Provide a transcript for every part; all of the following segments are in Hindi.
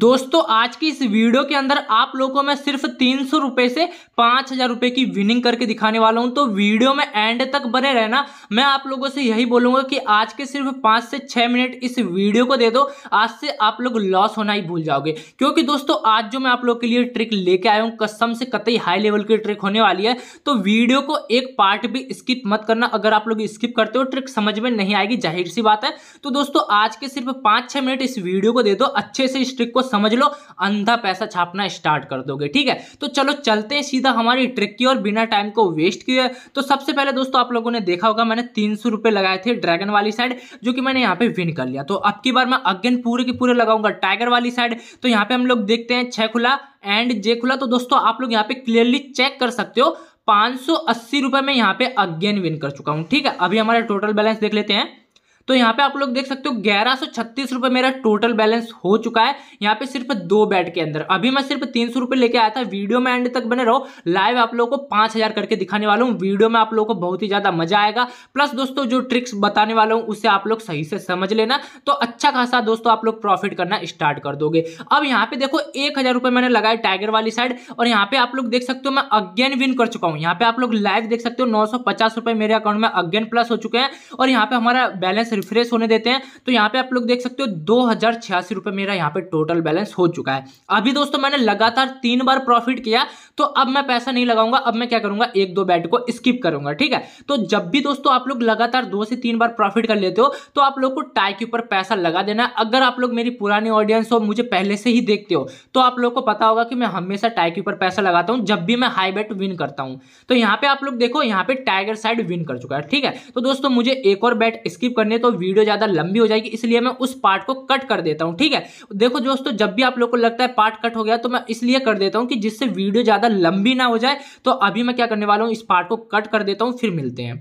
दोस्तों आज की इस वीडियो के अंदर आप लोगों को मैं सिर्फ तीन सौ रुपए से पांच हजार रुपए की विनिंग करके दिखाने वाला हूं तो वीडियो में एंड तक बने रहना मैं आप लोगों से यही बोलूंगा कि आज के सिर्फ पांच से छह मिनट इस वीडियो को दे दो आज से आप लोग लॉस होना ही भूल जाओगे क्योंकि दोस्तों आज जो मैं आप लोग के लिए ट्रिक लेके आया हूं कसम से कतई हाई लेवल की ट्रिक होने वाली है तो वीडियो को एक पार्ट भी स्किप मत करना अगर आप लोग स्किप करते हो ट्रिक समझ में नहीं आएगी जाहिर सी बात है तो दोस्तों आज के सिर्फ पांच छह मिनट इस वीडियो को दे दो अच्छे से इस ट्रिक को समझ लो अंधा पैसा छापना स्टार्ट कर दोगे ठीक है तो चलो चलते हैं सीधा हमारी ट्रिक की और बिना टाइम को वेस्ट किए तो सबसे पहले दोस्तों आप लोगों ने देखा होगा मैंने तीन सौ लगाए थे ड्रैगन वाली साइड जो कि मैंने यहाँ पे विन कर लिया तो अब की बार मैं अगेन पूरे के पूरे लगाऊंगा टाइगर वाली साइड तो यहाँ पे हम लोग देखते हैं छह खुला एंड जे खुला तो दोस्तों आप लोग यहाँ पे क्लियरली चेक कर सकते हो पांच सौ अस्सी रुपए में यहाँ पे अगेन विन कर चुका हूं ठीक है अभी हमारा टोटल बैलेंस देख लेते हैं तो यहाँ पे आप लोग देख सकते हो ग्यारह सौ छत्तीस रुपये मेरा टोटल बैलेंस हो चुका है यहाँ पे सिर्फ दो बैट के अंदर अभी मैं सिर्फ तीन सौ रुपये लेके आया था वीडियो में एंड तक बने रहो लाइव आप लोगों को पांच हजार करके दिखाने वाला हूँ वीडियो में आप लोगों को बहुत ही ज्यादा मजा आएगा प्लस दोस्तों जो ट्रिक्स बताने वाला हूँ उसे आप लोग सही से समझ लेना तो अच्छा खासा दोस्तों आप लोग प्रॉफिट करना स्टार्ट कर दोगे अब यहाँ पे देखो एक हजार मैंने लगाए टाइगर वाली साइड और यहाँ पे आप लोग देख सकते हो मैं अगेन विन कर चुका हूँ यहाँ पे आप लोग लाइव देख सकते हो नौ सौ पचास मेरे अकाउंट में अगेन प्लस हो चुके हैं और यहाँ पे हमारा बैलेंस बैलेंस रिफ्रेश होने देते हैं तो यहाँ पे आप लोग देख सकते हो दो हजार छियासी रुपये मेरा यहाँ पे टोटल बैलेंस हो चुका है अभी दोस्तों मैंने लगातार तीन बार प्रॉफिट किया तो अब मैं पैसा नहीं लगाऊंगा अब मैं क्या करूंगा एक दो बैट को स्किप करूंगा ठीक है तो जब भी दोस्तों आप लोग लगातार दो से तीन बार प्रॉफिट कर लेते हो तो आप लोग को टाई के ऊपर पैसा लगा देना अगर आप लोग मेरी पुरानी ऑडियंस हो मुझे पहले से ही देखते हो तो आप लोग को पता होगा कि मैं हमेशा टाई के ऊपर पैसा लगाता हूँ जब भी मैं हाई बैट विन करता हूँ तो यहाँ पे आप लोग देखो यहाँ पे टाइगर साइड विन कर चुका है ठीक है तो दोस्तों मुझे एक और बैट स्किप करने तो वीडियो ज़्यादा लंबी हो जाएगी इसलिए मैं उस पार्ट को कट कर देता हूँ ठीक है देखो दोस्तों जब भी आप लोग को लगता है पार्ट कट हो गया तो मैं इसलिए कर देता हूँ कि जिससे वीडियो ज़्यादा लंबी ना हो जाए तो अभी मैं क्या करने वाला हूँ इस पार्ट को कट कर देता हूँ फिर मिलते हैं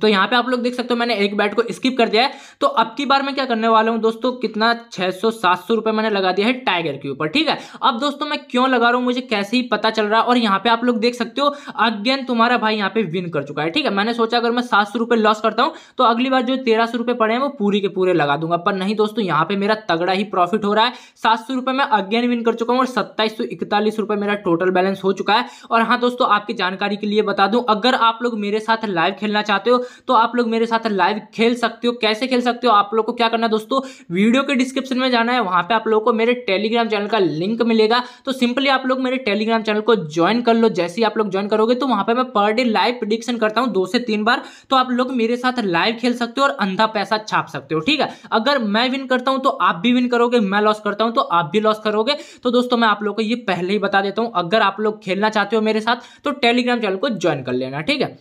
तो यहाँ पे आप लोग देख सकते हो मैंने एक बैट को स्किप कर दिया है तो अब की बार मैं क्या करने वाला हूँ दोस्तों कितना 600 700 रुपए मैंने लगा दिया है टाइगर के ऊपर ठीक है अब दोस्तों मैं क्यों लगा रहा हूँ मुझे कैसे ही पता चल रहा है और यहाँ पे आप लोग देख सकते हो अगेन तुम्हारा भाई यहाँ पे विन कर चुका है ठीक है मैंने सोचा अगर मैं सात सौ लॉस करता हूँ तो अगली बार जो तेरह सौ पड़े हैं वो पूरी के पूरे लगा दूंगा पर नहीं दोस्तों यहाँ पे मेरा तगड़ा ही प्रॉफिट हो रहा है सात सौ मैं अगेन विन कर चुका हूँ और सत्ताईस सौ मेरा टोटल बैलेंस हो चुका है और हाँ दोस्तों आपकी जानकारी के लिए बता दूं अगर आप लोग मेरे साथ लाइव खेलना चाहते हो तो आप लोग मेरे साथ लाइव खेल सकते हो कैसे खेल सकते हो आप लोग को क्या करना है दोस्तों वीडियो के डिस्क्रिप्शन में जाना है वहां पे आप लोग को मेरे टेलीग्राम चैनल का लिंक मिलेगा तो सिंपली आप लोग मेरे टेलीग्राम चैनल को ज्वाइन कर लो जैसे ही आप लोग ज्वाइन करोगे तो वहां पर मैं पर डे लाइव प्रिडिक्शन करता हूँ दो से तीन बार तो आप लोग मेरे साथ लाइव खेल सकते हो और अंधा पैसा छाप सकते हो ठीक है अगर मैं विन करता हूँ तो आप भी विन करोगे मैं लॉस करता हूँ तो आप भी लॉस करोगे तो दोस्तों मैं आप लोग को ये पहले ही बता देता हूँ अगर आप लोग खेलना चाहते हो मेरे साथ तो टेलीग्राम चैनल को ज्वाइन कर लेना ठीक है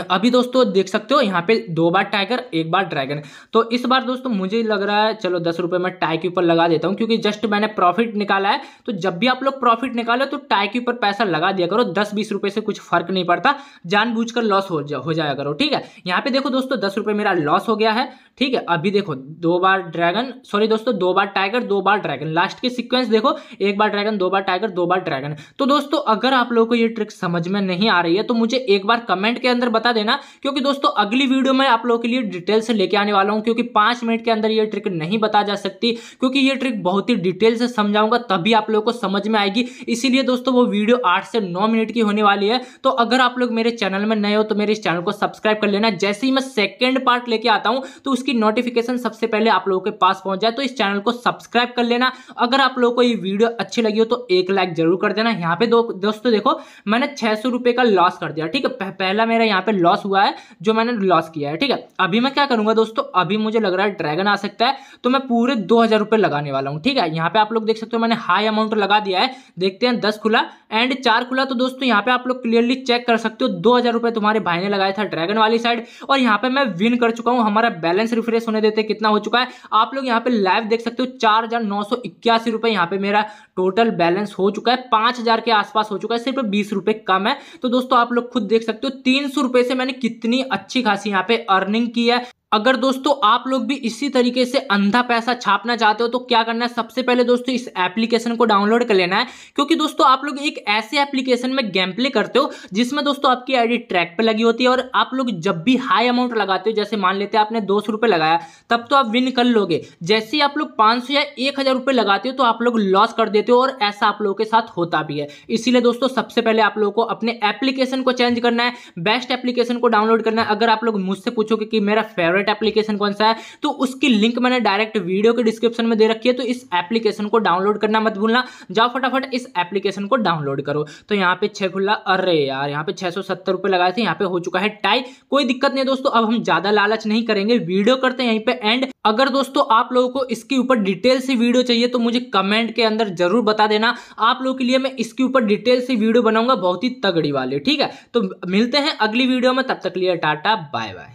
अभी दोस्तों देख सकते हो यहाँ पे दो बार टाइगर एक बार ड्रैगन तो इस बार दोस्तों मुझे लग रहा है चलो दस रुपये मैं टाई के ऊपर लगा देता हूँ क्योंकि जस्ट मैंने प्रॉफिट निकाला है तो जब भी आप लोग प्रॉफिट निकालो तो टाई के ऊपर पैसा लगा दिया करो दस बीस रुपये से कुछ फर्क नहीं पड़ता जानबूझ लॉस हो जा हो जाया करो ठीक है यहाँ पे देखो दोस्तों दस मेरा लॉस हो गया है ठीक है अभी देखो दो बार ड्रैगन सॉरी दोस्तों दो बार टाइगर दो बार ड्रैगन लास्ट की सीक्वेंस देखो एक बार ड्रैगन दो बार टाइगर दो बार ड्रैगन तो दोस्तों अगर आप लोगों को ये ट्रिक समझ में नहीं आ रही है तो मुझे एक बार कमेंट के अंदर बता देना क्योंकि दोस्तों अगली वीडियो में आप लोगों के लिए डिटेल से लेके आने वाला हूँ क्योंकि पांच मिनट के अंदर ये ट्रिक नहीं बता जा सकती क्योंकि ये ट्रिक बहुत ही डिटेल से समझाऊंगा तभी आप लोगों को समझ में आएगी इसीलिए दोस्तों वो वीडियो आठ से नौ मिनट की होने वाली है तो अगर आप लोग मेरे चैनल में नए हो तो मेरे इस चैनल को सब्सक्राइब कर लेना जैसे ही मैं सेकेंड पार्ट लेके आता हूँ तो उस उसकी नोटिफिकेशन सबसे पहले आप लोगों के पास पहुंच जाए तो इस चैनल को सब्सक्राइब कर लेना अगर आप लोगों को ये वीडियो अच्छी लगी हो तो एक लाइक जरूर कर देना यहाँ पे दो दोस्तों देखो मैंने छह सौ का लॉस कर दिया ठीक है पहला मेरा यहाँ पे लॉस हुआ है जो मैंने लॉस किया है ठीक है अभी मैं क्या करूंगा दोस्तों अभी मुझे लग रहा है ड्रैगन आ सकता है तो मैं पूरे दो हजार लगाने वाला हूँ ठीक है यहाँ पे आप लोग देख सकते हो मैंने हाई अमाउंट लगा दिया है देखते हैं दस खुला एंड चार खुला तो दोस्तों यहाँ पे आप लोग क्लियरली चेक कर सकते हो दो हजार रुपए तुम्हारे भाई ने लगाया था ड्रैगन वाली साइड और यहाँ पे मैं विन कर चुका हूँ हमारा बैलेंस रिफ्रेश होने देते कितना हो चुका है आप लोग यहाँ पे लाइव देख सकते हो चार हजार नौ सौ इक्यासी रुपए यहाँ पे मेरा टोटल बैलेंस हो चुका है पांच हजार के आसपास हो चुका है सिर्फ बीस रुपए कम है तो दोस्तों आप लोग खुद देख सकते हो तीन सौ रुपए से मैंने कितनी अच्छी खासी यहाँ पे अर्निंग की है अगर दोस्तों आप लोग भी इसी तरीके से अंधा पैसा छापना चाहते हो तो क्या करना है सबसे पहले दोस्तों इस एप्लीकेशन को डाउनलोड कर लेना है क्योंकि दोस्तों आप लोग एक ऐसे एप्लीकेशन में गेम प्ले करते हो जिसमें दोस्तों आपकी आईडी ट्रैक पर लगी होती है और आप लोग जब भी हाई अमाउंट लगाते हो जैसे मान लेते हैं आपने दो सौ लगाया तब तो आप विन कर लोगे जैसे ही आप लोग पाँच या एक हज़ार लगाते हो तो आप लोग लॉस कर देते हो और ऐसा आप लोगों के साथ होता भी है इसीलिए दोस्तों सबसे पहले आप लोगों को अपने एप्लीकेशन को चेंज करना है बेस्ट एप्लीकेशन को डाउनलोड करना है अगर आप लोग मुझसे पूछोगे कि मेरा फेवरेट फेवरेट एप्लीकेशन कौन सा है तो उसकी लिंक मैंने डायरेक्ट वीडियो के डिस्क्रिप्शन में दे रखी है तो इस एप्लीकेशन को डाउनलोड करना मत भूलना जाओ फटाफट इस एप्लीकेशन को डाउनलोड करो तो यहाँ पे छह खुला अरे यार यहाँ पे छह सौ सत्तर रुपये लगाए थे यहाँ पे हो चुका है टाई कोई दिक्कत नहीं दोस्तों अब हम ज़्यादा लालच नहीं करेंगे वीडियो करते हैं यहीं पे एंड अगर दोस्तों आप लोगों को इसके ऊपर डिटेल से वीडियो चाहिए तो मुझे कमेंट के अंदर जरूर बता देना आप लोगों के लिए मैं इसके ऊपर डिटेल से वीडियो बनाऊंगा बहुत ही तगड़ी वाले ठीक है तो मिलते हैं अगली वीडियो में तब तक लिए टाटा बाय बाय